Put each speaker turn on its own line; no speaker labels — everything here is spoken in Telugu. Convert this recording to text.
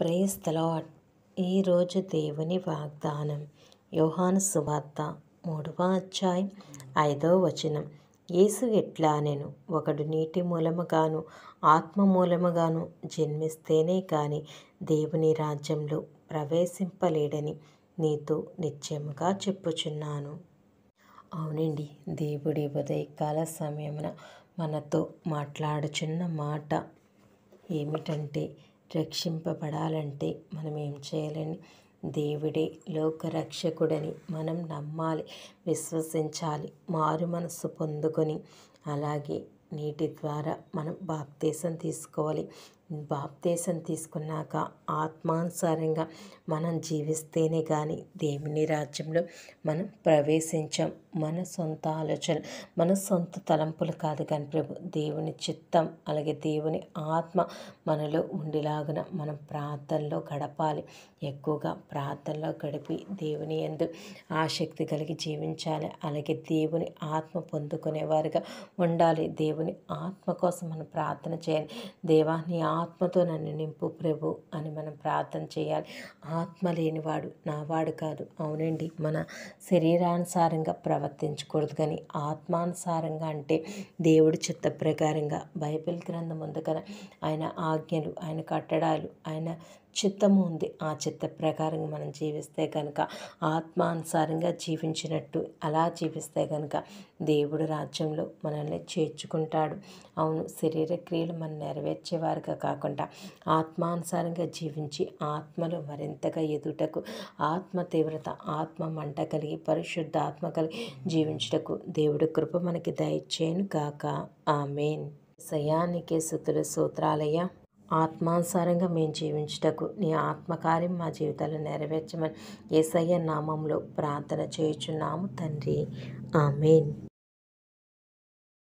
ప్రేస్ ఈరోజు దేవుని వాగ్దానం యోహాను సువార్త మూడవ అధ్యాయం ఐదవ వచనం యేసు ఎట్లా నేను ఒకడు నీటి మూలముగాను ఆత్మ మూలముగాను జన్మిస్తేనే కానీ దేవుని రాజ్యంలో ప్రవేశింపలేడని నీతో నిత్యముగా చెప్పుచున్నాను అవునండి దేవుడి ఉదయకాల సమయమున మనతో మాట్లాడుచున్న మాట ఏమిటంటే రక్షింపబడాలంటే మనం ఏం చేయాలని దేవుడే లోకరక్షకుడని మనం నమ్మాలి విశ్వసించాలి మారు మనస్సు పొందుకొని అలాగే నీటి ద్వారా మనం బాప్తీసం తీసుకోవాలి బాప్తేశం తీసుకున్నాక ఆత్మానుసారంగా మనం జీవిస్తేనే కానీ దేవుని రాజ్యంలో మనం ప్రవేశించాం మన సొంత ఆలోచన మన సొంత తలంపులు కాదు కానీ ప్రభు దేవుని చిత్తం అలాగే దేవుని ఆత్మ మనలో ఉండేలాగున మనం ప్రార్థనలో గడపాలి ఎక్కువగా ప్రార్థనలో గడిపి దేవుని ఎందు ఆసక్తి కలిగి జీవించాలి అలాగే దేవుని ఆత్మ పొందుకునేవారుగా ఉండాలి దేవుని ఆత్మ కోసం మనం ప్రార్థన చేయాలి దేవాన్ని ఆత్మతో నన్ను నింపు ప్రభు అని మనం ప్రార్థన చేయాలి ఆత్మ లేనివాడు నావాడు కాదు అవునండి మన శరీరానుసారంగా ప్రవర్తించకూడదు కానీ ఆత్మానుసారంగా అంటే దేవుడు చిత్త ప్రకారంగా బైబిల్ గ్రంథం ఉంది కదా ఆయన ఆజ్ఞలు ఆయన కట్టడాలు ఆయన చిత్తము ఉంది ఆ చిత్త ప్రకారంగా మనం జీవిస్తే కనుక ఆత్మానుసారంగా జీవించినట్టు అలా జీవిస్తే కనుక దేవుడు రాజ్యంలో మనల్ని చేర్చుకుంటాడు అవును శరీర క్రియలు మనం నెరవేర్చేవారుగా కాకుండా ఆత్మానుసారంగా జీవించి ఆత్మలో మరింతగా ఎదుటకు ఆత్మ తీవ్రత ఆత్మ మంట కలిగి పరిశుద్ధ ఆత్మ కలిగి జీవించుటకు దేవుడి కృప మనకి దయచేయను గాక ఆమెన్ సయానికే సుతుల సూత్రాలయ ఆత్మానుసారంగా మేము జీవించుటకు నీ ఆత్మకార్యం మా జీవితాలు నెరవేర్చమని ఏసయ్య నామంలో ప్రార్థన చేయుచున్నాము తండ్రి ఆమెన్